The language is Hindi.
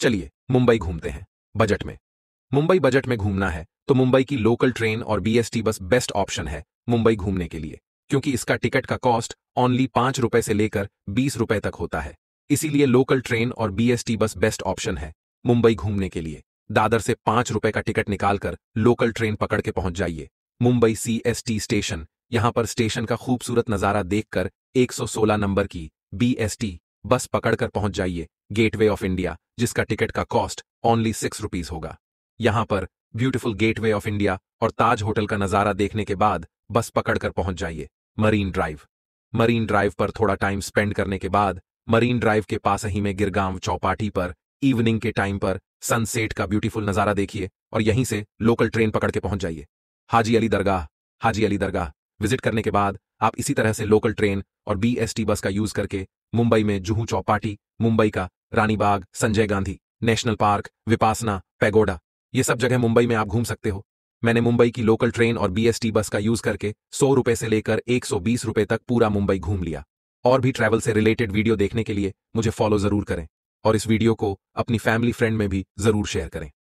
चलिए मुंबई घूमते हैं बजट में मुंबई बजट में घूमना है तो मुंबई की लोकल ट्रेन और बीएसटी बस बेस्ट ऑप्शन है मुंबई घूमने के लिए क्योंकि इसका टिकट का कॉस्ट ओनली पांच रुपए से लेकर बीस रुपए तक होता है इसीलिए लोकल ट्रेन और बीएसटी बस बेस्ट ऑप्शन है मुंबई घूमने के लिए दादर से पांच रुपए का टिकट निकालकर लोकल ट्रेन पकड़ के पहुंच जाइए मुंबई सीएसटी स्टेशन यहां पर स्टेशन का खूबसूरत नजारा देखकर 116 नंबर की बीएसटी बस पकड़कर पहुंच जाइए गेटवे ऑफ इंडिया जिसका टिकट का कॉस्ट ओनली सिक्स रुपीज होगा यहां पर ब्यूटीफुल गेटवे ऑफ इंडिया और ताज होटल का नजारा देखने के बाद बस पकड़कर पहुंच जाइए मरीन ड्राइव मरीन ड्राइव पर थोड़ा टाइम स्पेंड करने के बाद मरीन ड्राइव के पास ही में गिरगांव चौपाटी पर इवनिंग के टाइम पर सनसेट का ब्यूटीफुल नजारा देखिए और यहीं से लोकल ट्रेन पकड़ के पहुंच जाइए हाजी अली दरगाह हाजी अली दरगाह विजिट करने के बाद आप इसी तरह से लोकल ट्रेन और बीएसटी बस का यूज करके मुंबई में जुहू चौपाटी मुंबई का Ranibaug Sanjay Gandhi national park Vipassana pagoda ये सब जगह मुंबई में आप घूम सकते हो मैंने मुंबई की लोकल ट्रेन और बीएसटी बस का यूज करके सौ रुपए से लेकर एक सौ बीस तक पूरा मुंबई घूम लिया और भी ट्रैवल से रिलेटेड वीडियो देखने के लिए मुझे फॉलो जरूर करें और इस वीडियो को अपनी फैमिली फ्रेंड में भी जरूर शेयर करें